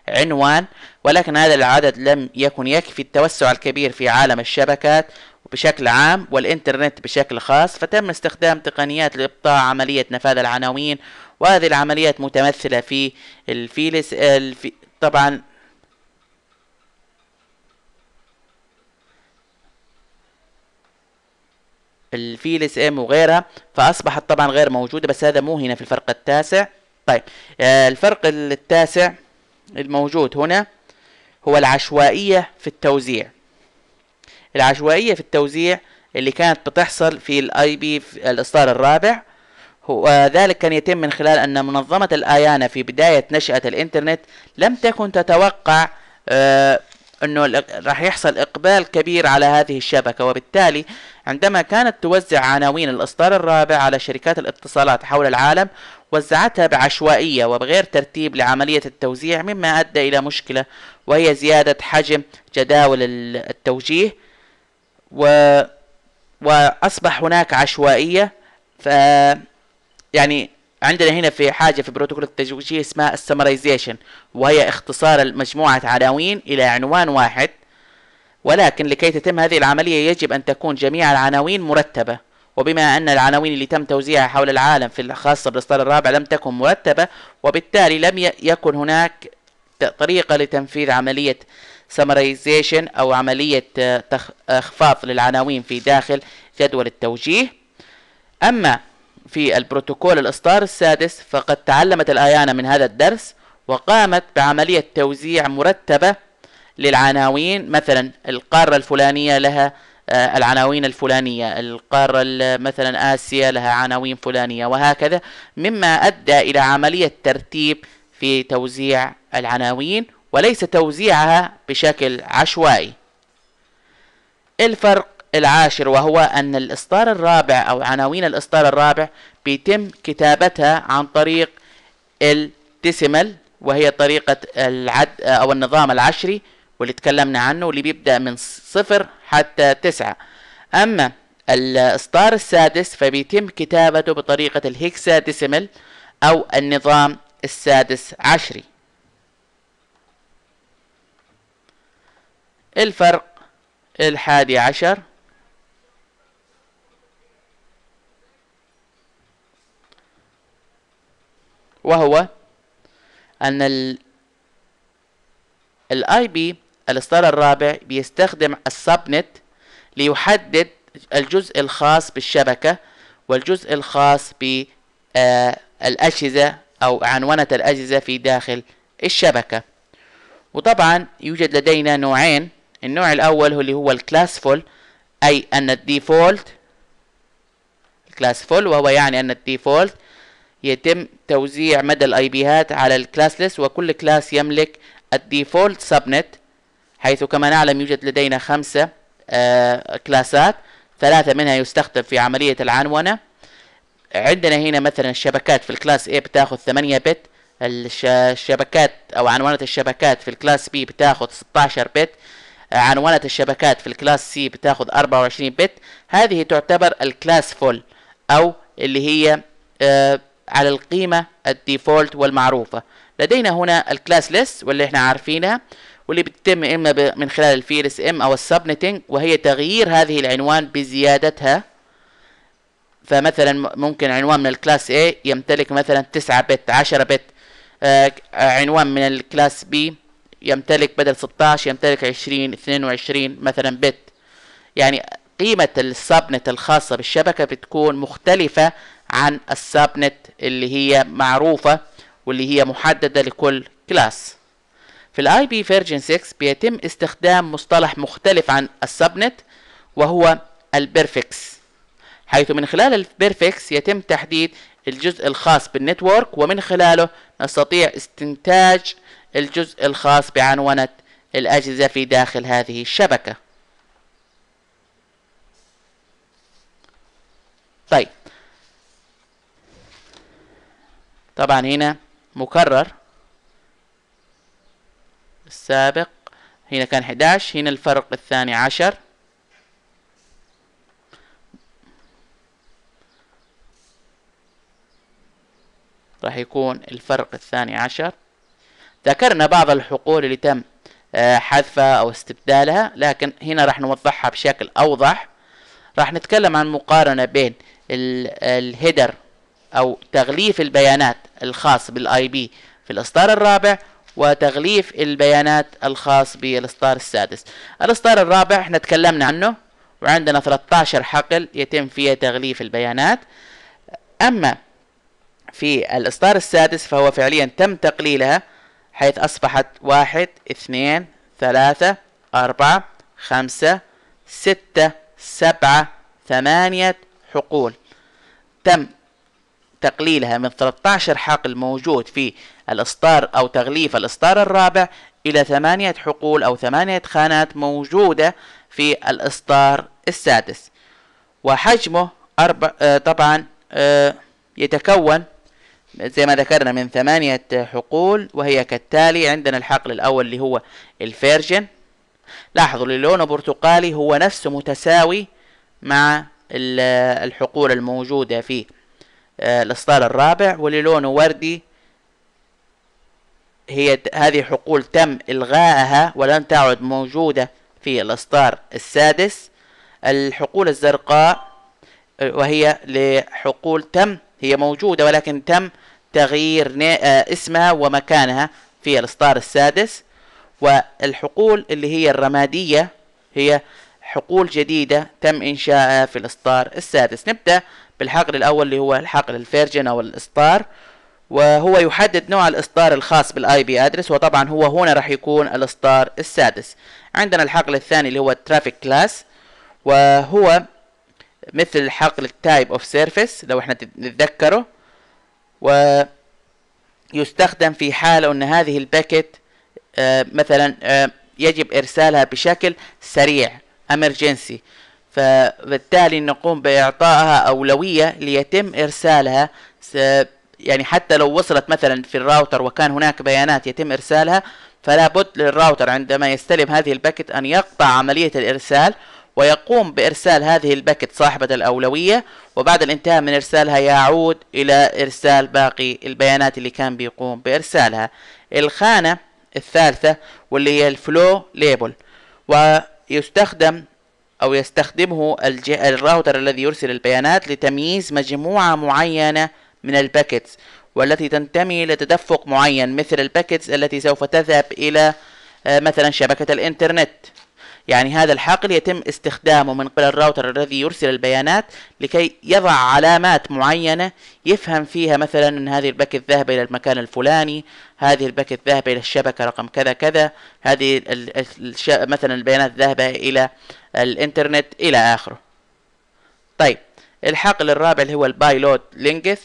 عنوان ولكن هذا العدد لم يكن يكفي التوسع الكبير في عالم الشبكات بشكل عام والإنترنت بشكل خاص فتم استخدام تقنيات لإبطاء عملية نفاذ العناوين وهذه العمليات متمثلة في الفيلس الفي طبعا الفيلس اس ام وغيرها فاصبحت طبعا غير موجوده بس هذا مو هنا في الفرق التاسع طيب آه، الفرق التاسع الموجود هنا هو العشوائيه في التوزيع العشوائيه في التوزيع اللي كانت بتحصل في الاي بي الاصدار الرابع وذلك آه، كان يتم من خلال أن منظمة الآيانا في بداية نشأة الإنترنت لم تكن تتوقع آه، انه راح يحصل اقبال كبير على هذه الشبكه وبالتالي عندما كانت توزع عناوين الاصدار الرابع على شركات الاتصالات حول العالم وزعتها بعشوائيه وبغير ترتيب لعمليه التوزيع مما ادى الى مشكله وهي زياده حجم جداول التوجيه و واصبح هناك عشوائيه ف يعني عندنا هنا في حاجة في بروتوكول التجويجية اسمها السمرايزيشن وهي اختصار مجموعة عناوين إلى عنوان واحد ولكن لكي تتم هذه العملية يجب أن تكون جميع العناوين مرتبة وبما أن العناوين اللي تم توزيعها حول العالم في الخاصة بالإصدار الرابع لم تكن مرتبة وبالتالي لم يكن هناك طريقة لتنفيذ عملية سمرايزيشن أو عملية آه، آه، إخفاض للعناوين في داخل جدول التوجيه أما في البروتوكول الإصدار السادس فقد تعلمت الآيانة من هذا الدرس وقامت بعملية توزيع مرتبة للعناوين مثلا القارة الفلانية لها آه، العناوين الفلانية القارة مثلا آسيا لها عناوين فلانية وهكذا مما أدى إلى عملية ترتيب في توزيع العناوين وليس توزيعها بشكل عشوائي الفرق العاشر وهو أن الإصدار الرابع أو عناوين الإصدار الرابع بيتم كتابتها عن طريق الديسيمال وهي طريقة العد أو النظام العشري واللي اتكلمنا عنه واللي بيبدأ من صفر حتى تسعة أما الإصدار السادس فبيتم كتابته بطريقة الهيكسا ديسيمال أو النظام السادس عشري الفرق الحادي عشر وهو أن ال الاي بي الإصدار الرابع بيستخدم السبنت ليحدد الجزء الخاص بالشبكة والجزء الخاص بالأجهزة آه، أو عنونة الأجهزة في داخل الشبكة وطبعا يوجد لدينا نوعين النوع الأول هو اللي هو الكلاسفول أي أن الديفولت الكلاسفول وهو يعني أن الديفولت يتم توزيع مدى الاي بيهات على الكلاس ليست وكل كلاس يملك الديفولت سبنت حيث كما نعلم يوجد لدينا خمسة آه كلاسات ثلاثة منها يستخدم في عملية العنونة عندنا هنا مثلا الشبكات في الكلاس A بتاخذ 8 بت الشبكات او عنوانة الشبكات في الكلاس B بتاخذ 16 بت عنوانة الشبكات في الكلاس C بتاخذ 24 بت هذه تعتبر الكلاس فول او اللي هي آه على القيمة الديفولت والمعروفة لدينا هنا الكلاس ليست واللي احنا عارفينها واللي بتتم اما من خلال الفيرس ام او السبنتنج وهي تغيير هذه العنوان بزيادتها فمثلا ممكن عنوان من الكلاس A يمتلك مثلا 9 بت 10 بت آه عنوان من الكلاس B يمتلك بدل 16 يمتلك 20 22 مثلا بت يعني قيمة السبنت الخاصة بالشبكة بتكون مختلفة عن السبنت اللي هي معروفة واللي هي محددة لكل كلاس في الاي بي فيرجن 6 بيتم استخدام مصطلح مختلف عن السبنت وهو البرفكس حيث من خلال البرفكس يتم تحديد الجزء الخاص بالنتورك ومن خلاله نستطيع استنتاج الجزء الخاص بعنونة الأجهزة في داخل هذه الشبكة طيب طبعا هنا مكرر السابق هنا كان 11 هنا الفرق الثاني عشر راح يكون الفرق الثاني عشر ذكرنا بعض الحقول اللي تم آه، حذفها أو استبدالها لكن هنا راح نوضحها بشكل أوضح راح نتكلم عن مقارنة بين الهيدر او تغليف البيانات الخاص بالاي بي في الاصدار الرابع وتغليف البيانات الخاص بالاصدار السادس الاصدار الرابع احنا تكلمنا عنه وعندنا 13 حقل يتم فيها تغليف البيانات اما في الاصدار السادس فهو فعليا تم تقليلها حيث اصبحت واحد اثنين ثلاثة أربعة خمسة ستة سبعة ثمانية حقول تم تقليلها من 13 حقل الموجود في الإصدار أو تغليف الإصدار الرابع إلى ثمانية حقول أو ثمانية خانات موجودة في الإصدار السادس وحجمه أربع آه، طبعا آه، يتكون زي ما ذكرنا من ثمانية حقول وهي كالتالي عندنا الحقل الأول اللي هو الفيرجن لاحظوا اللي لونه برتقالي هو نفسه متساوي مع آه، الحقول الموجودة فيه آه، الإصدار الرابع واللي لونه وردي هي هذه حقول تم إلغائها ولن تعد موجودة في الإصدار السادس الحقول الزرقاء آه، وهي لحقول تم هي موجودة ولكن تم تغيير آه، اسمها ومكانها في الإصدار السادس والحقول اللي هي الرمادية هي حقول جديدة تم إنشائها في الإصدار السادس نبدأ بالحقل الأول اللي هو الحقل الفيرجن أو الإصدار وهو يحدد نوع الإصدار الخاص بالاي بي ادرس وطبعا هو هنا راح يكون الإصدار السادس عندنا الحقل الثاني اللي هو الترافيك كلاس وهو مثل حقل التايب اوف سيرفيس لو احنا نتذكره ويستخدم في حال ان هذه الباكت آه، مثلا آه، يجب ارسالها بشكل سريع امرجنسي فبالتالي نقوم بإعطائها أولوية ليتم إرسالها يعني حتى لو وصلت مثلا في الراوتر وكان هناك بيانات يتم إرسالها فلا بد للراوتر عندما يستلم هذه الباكت أن يقطع عملية الإرسال ويقوم بإرسال هذه الباكت صاحبة الأولوية وبعد الانتهاء من إرسالها يعود إلى إرسال باقي البيانات اللي كان بيقوم بإرسالها الخانة الثالثة واللي هي الفلو ليبل ويستخدم أو يستخدمه الراوتر الذي يرسل البيانات لتمييز مجموعة معينة من الباكتس والتي تنتمي لتدفق معين مثل الباكتس التي سوف تذهب إلى آه، مثلا شبكة الإنترنت يعني هذا الحقل يتم استخدامه من قبل الراوتر الذي يرسل البيانات لكي يضع علامات معينة يفهم فيها مثلا أن هذه الباكت ذاهبة إلى المكان الفلاني هذه الباكت ذاهبة إلى الشبكة رقم كذا كذا هذه مثلا البيانات ذاهبة إلى الانترنت الى اخره طيب الحقل الرابع اللي هو البايلوت لينجث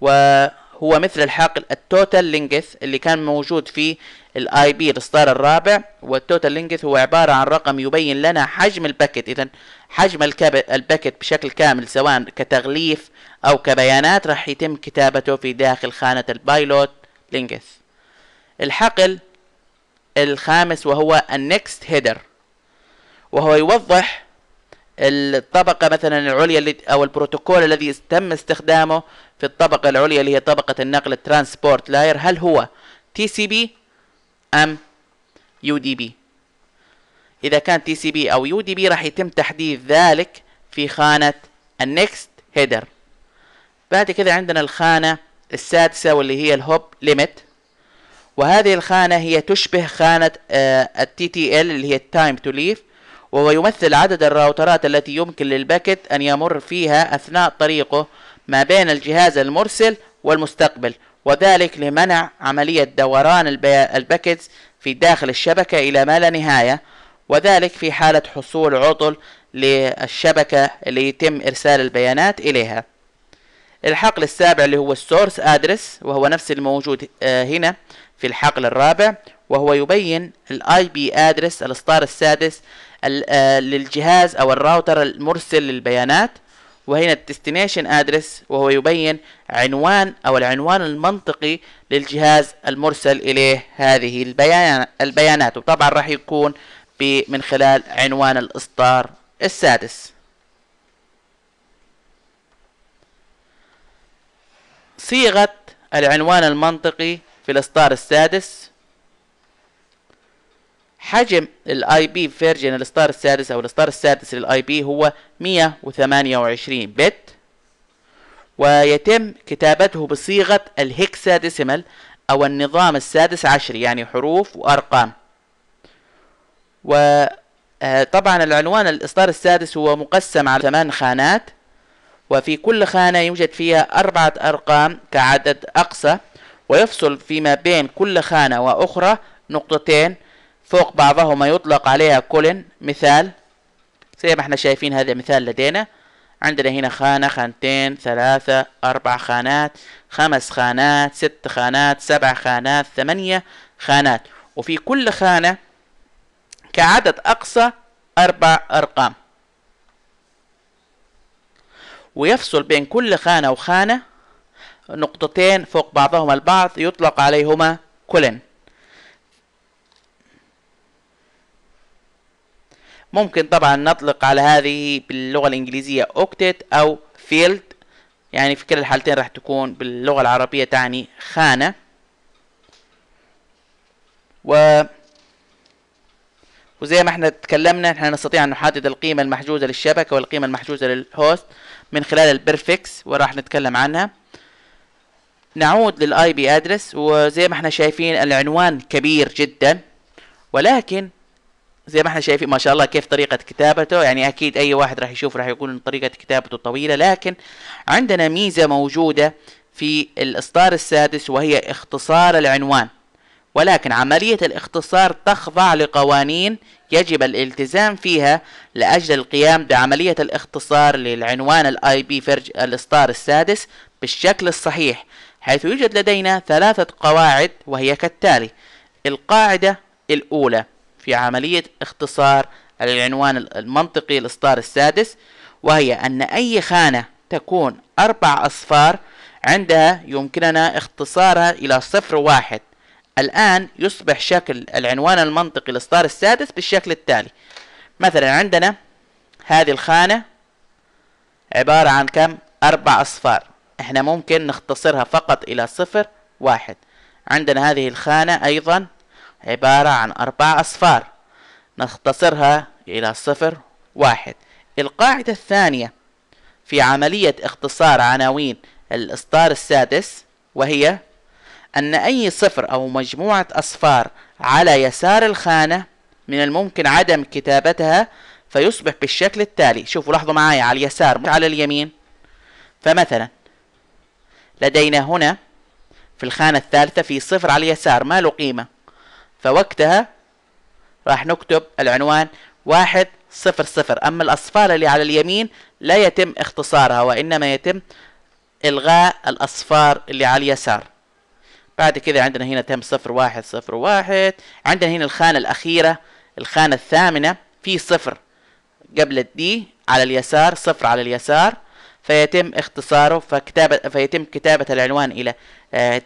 وهو مثل الحقل التوتال لينجث اللي كان موجود في الاي بي الاصدار الرابع والتوتال لينجث هو عبارة عن رقم يبين لنا حجم الباكت اذا حجم الباكت بشكل كامل سواء كتغليف او كبيانات راح يتم كتابته في داخل خانة البايلوت لينجث الحقل الخامس وهو النكست هيدر وهو يوضح الطبقة مثلا العليا أو البروتوكول الذي تم استخدامه في الطبقة العليا اللي هي طبقة النقل الترانسبورت لاير هل هو تي سي بي أم يو دي بي إذا كان تي سي بي أو يو دي بي راح يتم تحديث ذلك في خانة النكست هيدر بعد كذا عندنا الخانة السادسة واللي هي الهوب ليميت وهذه الخانة هي تشبه خانة التي آه، تي ال اللي هي التايم تو ليف وهو يمثل عدد الراوترات التي يمكن للباكت أن يمر فيها أثناء طريقه ما بين الجهاز المرسل والمستقبل وذلك لمنع عملية دوران الباكتس في داخل الشبكة إلى ما لا نهاية وذلك في حالة حصول عطل للشبكة اللي يتم إرسال البيانات إليها الحقل السابع اللي هو السورس ادرس وهو نفس الموجود آه، هنا في الحقل الرابع وهو يبين الاي بي ادرس الاصدار السادس آه، للجهاز او الراوتر المرسل للبيانات وهنا الديستنيشن ادرس وهو يبين عنوان او العنوان المنطقي للجهاز المرسل اليه هذه البيانات وطبعا راح يكون من خلال عنوان الاصدار السادس صيغة العنوان المنطقي في الإصدار السادس حجم الاي بي فيرجن الستار السادس او الستار السادس للاي بي هو 128 بت ويتم كتابته بصيغة الهكسا ديسيمال او النظام السادس عشر يعني حروف وارقام وطبعا آه، العنوان الاصدار السادس هو مقسم على ثمان خانات وفي كل خانة يوجد فيها أربعة أرقام كعدد أقصى ويفصل فيما بين كل خانة وأخرى نقطتين فوق بعضه ما يطلق عليها كولن مثال زي ما احنا شايفين هذا مثال لدينا عندنا هنا خانة خانتين ثلاثة أربع خانات خمس خانات ست خانات سبع خانات ثمانية خانات وفي كل خانة كعدد أقصى أربع أرقام ويفصل بين كل خانة وخانة نقطتين فوق بعضهما البعض يطلق عليهما كولن ممكن طبعا نطلق على هذه باللغة الإنجليزية أوكتيت أو فيلد يعني في كلا الحالتين راح تكون باللغة العربية تعني خانة و وزي ما احنا تكلمنا احنا نستطيع ان نحدد القيمة المحجوزة للشبكة والقيمة المحجوزة للهوست من خلال البرفكس وراح نتكلم عنها نعود للاي بي ادرس وزي ما احنا شايفين العنوان كبير جدا ولكن زي ما احنا شايفين ما شاء الله كيف طريقة كتابته يعني أكيد أي واحد راح يشوف راح يقول إن طريقة كتابته طويلة لكن عندنا ميزة موجودة في الإصدار السادس وهي اختصار العنوان ولكن عملية الاختصار تخضع لقوانين يجب الالتزام فيها لأجل القيام بعملية الاختصار للعنوان الاي بي فرج الإصدار السادس بالشكل الصحيح حيث يوجد لدينا ثلاثة قواعد وهي كالتالي القاعدة الأولى في عملية اختصار العنوان المنطقي الإصدار السادس وهي أن أي خانة تكون أربع أصفار عندها يمكننا اختصارها إلى صفر واحد الآن يصبح شكل العنوان المنطقي الإصدار السادس بالشكل التالي مثلا عندنا هذه الخانة عبارة عن كم؟ أربع أصفار احنا ممكن نختصرها فقط إلى صفر واحد عندنا هذه الخانة أيضا عبارة عن أربع أصفار نختصرها إلى صفر واحد القاعدة الثانية في عملية اختصار عناوين الإصدار السادس وهي أن أي صفر أو مجموعة أصفار على يسار الخانة من الممكن عدم كتابتها فيصبح بالشكل التالي شوفوا لاحظوا معايا على اليسار مش على اليمين فمثلا لدينا هنا في الخانة الثالثة في صفر على اليسار ما له قيمة فوقتها راح نكتب العنوان واحد صفر صفر أما الأصفار اللي على اليمين لا يتم اختصارها وإنما يتم إلغاء الأصفار اللي على اليسار بعد كذا عندنا هنا تم صفر واحد صفر واحد عندنا هنا الخانة الأخيرة الخانة الثامنة في صفر قبل الدي على اليسار صفر على اليسار فيتم اختصاره فكتابة فيتم كتابة العنوان إلى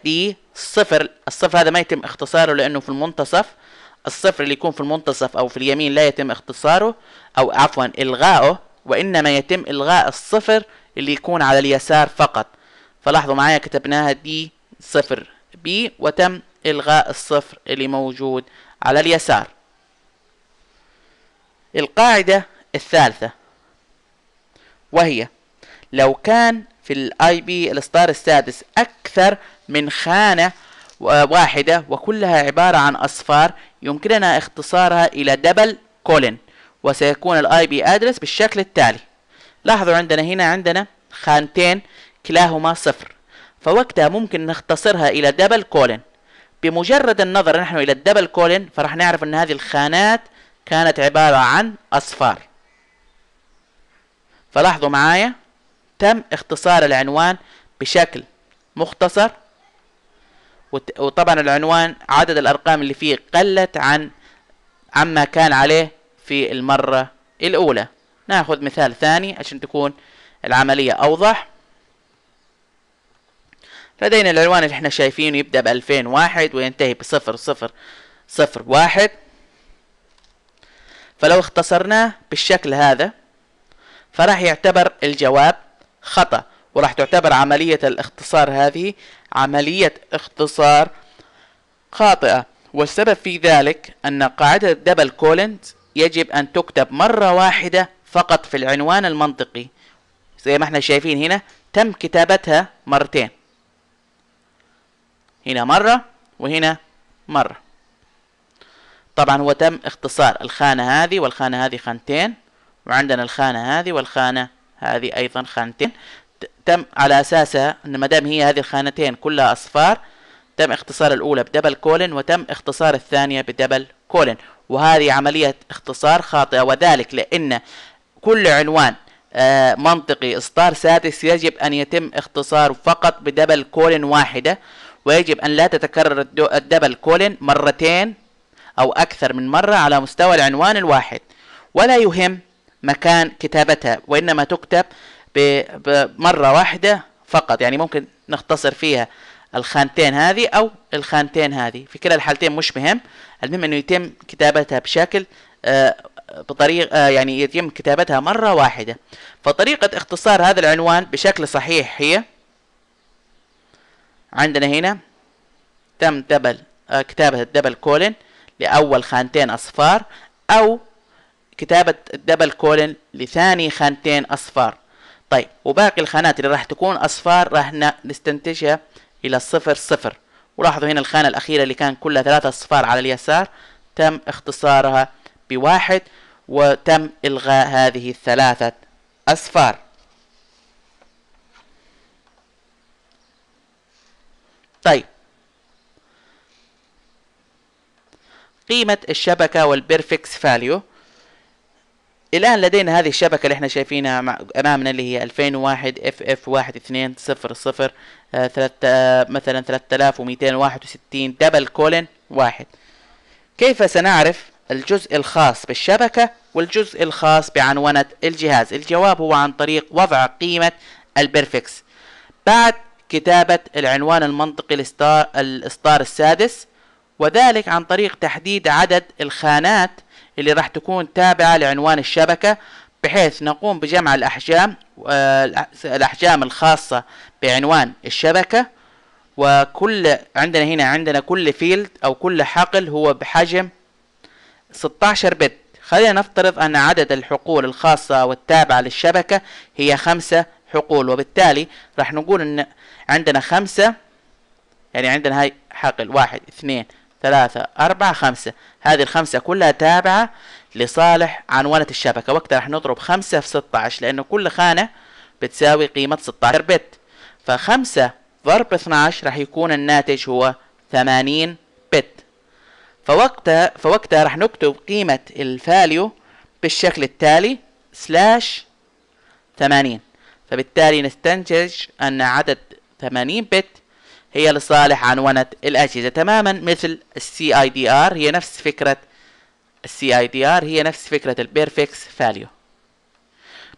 دي آه، الصفر الصفر هذا ما يتم اختصاره لأنه في المنتصف الصفر اللي يكون في المنتصف أو في اليمين لا يتم اختصاره أو عفوا إلغائه وإنما يتم إلغاء الصفر اللي يكون على اليسار فقط فلاحظوا معايا كتبناها دي صفر بي وتم إلغاء الصفر اللي موجود على اليسار القاعدة الثالثة وهي لو كان في الاي بي الاصدار السادس أكثر من خانة واحدة وكلها عبارة عن أصفار يمكننا اختصارها إلى دبل كولن وسيكون الاي بي ادرس بالشكل التالي لاحظوا عندنا هنا عندنا خانتين كلاهما صفر فوقتها ممكن نختصرها الى دبل كولن بمجرد النظر نحن الى الدبل كولن فراح نعرف ان هذه الخانات كانت عبارة عن اصفار فلاحظوا معايا تم اختصار العنوان بشكل مختصر وطبعا العنوان عدد الأرقام اللي فيه قلت عن عما كان عليه في المرة الأولى ناخذ مثال ثاني عشان تكون العملية أوضح لدينا العنوان اللي احنا شايفينه يبدأ ب 2001 وينتهي بصفر صفر صفر واحد فلو اختصرناه بالشكل هذا فراح يعتبر الجواب خطأ وراح تعتبر عملية الاختصار هذه عملية اختصار خاطئة والسبب في ذلك أن قاعدة دبل كولنت يجب أن تكتب مرة واحدة فقط في العنوان المنطقي زي ما احنا شايفين هنا تم كتابتها مرتين هنا مرة وهنا مرة طبعا هو تم اختصار الخانة هذه والخانة هذه خانتين وعندنا الخانة هذه والخانة هذه أيضا خانتين تم على اساسها ان ما دام هي هذه الخانتين كلها اصفار تم اختصار الاولى بدبل كولن وتم اختصار الثانيه بدبل كولن وهذه عمليه اختصار خاطئه وذلك لان كل عنوان آه، منطقي اصدار سادس يجب ان يتم اختصاره فقط بدبل كولن واحده ويجب ان لا تتكرر الدبل كولن مرتين او اكثر من مره على مستوى العنوان الواحد ولا يهم مكان كتابتها وانما تكتب بمره واحده فقط يعني ممكن نختصر فيها الخانتين هذه او الخانتين هذه في كلا الحالتين مش مهم المهم انه يتم كتابتها بشكل آه، بطريقة آه، يعني يتم كتابتها مرة واحدة فطريقة اختصار هذا العنوان بشكل صحيح هي عندنا هنا تم دبل آه، كتابة الدبل كولن لأول خانتين أصفار أو كتابة الدبل كولن لثاني خانتين أصفار طيب وباقي الخانات اللي راح تكون اصفار راح نستنتجها الى صفر صفر ولاحظوا هنا الخانة الأخيرة اللي كان كلها ثلاثة أصفار على اليسار تم اختصارها بواحد وتم إلغاء هذه الثلاثة أصفار طيب قيمة الشبكة والبيرفكس فاليو الان لدينا هذه الشبكه اللي احنا شايفينها امامنا اللي هي 2001 اف اف 1200 مثلا 3261 دبل كولن واحد كيف سنعرف الجزء الخاص بالشبكة والجزء الخاص بعنونة الجهاز الجواب هو عن طريق وضع قيمة البرفكس بعد كتابة العنوان المنطقي الإصدار السادس وذلك عن طريق تحديد عدد الخانات اللي راح تكون تابعة لعنوان الشبكة بحيث نقوم بجمع الأحجام آه، الأحجام الخاصة بعنوان الشبكة وكل عندنا هنا عندنا كل فيلد أو كل حقل هو بحجم 16 بت خلينا نفترض أن عدد الحقول الخاصة والتابعة للشبكة هي خمسة حقول وبالتالي راح نقول أن عندنا خمسة يعني عندنا هاي حقل واحد اثنين ثلاثة أربعة خمسة هذه الخمسة كلها تابعة لصالح عنوانة الشبكة وقتها رح نضرب خمسة في ستة عشر لأنه كل خانة بتساوي قيمة ستة عشر بت فخمسة ضرب اثنا عشر رح يكون الناتج هو ثمانين بت فوقتها فوقتها رح نكتب قيمة الفاليو بالشكل التالي سلاش ثمانين فبالتالي نستنتج أن عدد ثمانين بت هي لصالح عنونة الأجهزة تماما مثل السي اي دي ار هي نفس فكرة السي اي دي ار هي نفس فكرة البيرفكس فاليو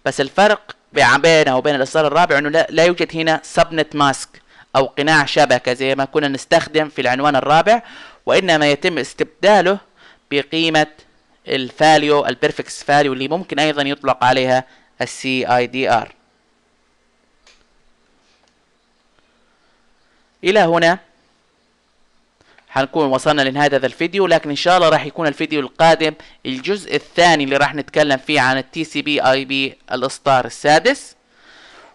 بس الفرق بينه وبين الإصدار الرابع أنه لا يوجد هنا سبنت ماسك أو قناع شبكة زي ما كنا نستخدم في العنوان الرابع وإنما يتم استبداله بقيمة الفاليو البيرفكس فاليو اللي ممكن أيضا يطلق عليها السي اي دي ار إلى هنا حنكون وصلنا لنهاية هذا الفيديو لكن إن شاء الله راح يكون الفيديو القادم الجزء الثاني اللي راح نتكلم فيه عن التي سي بي اي بي الإصدار السادس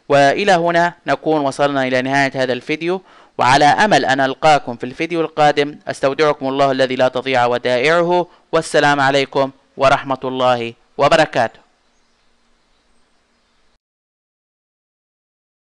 وإلى هنا نكون وصلنا إلى نهاية هذا الفيديو وعلى أمل أن ألقاكم في الفيديو القادم أستودعكم الله الذي لا تضيع ودائعه والسلام عليكم ورحمة الله وبركاته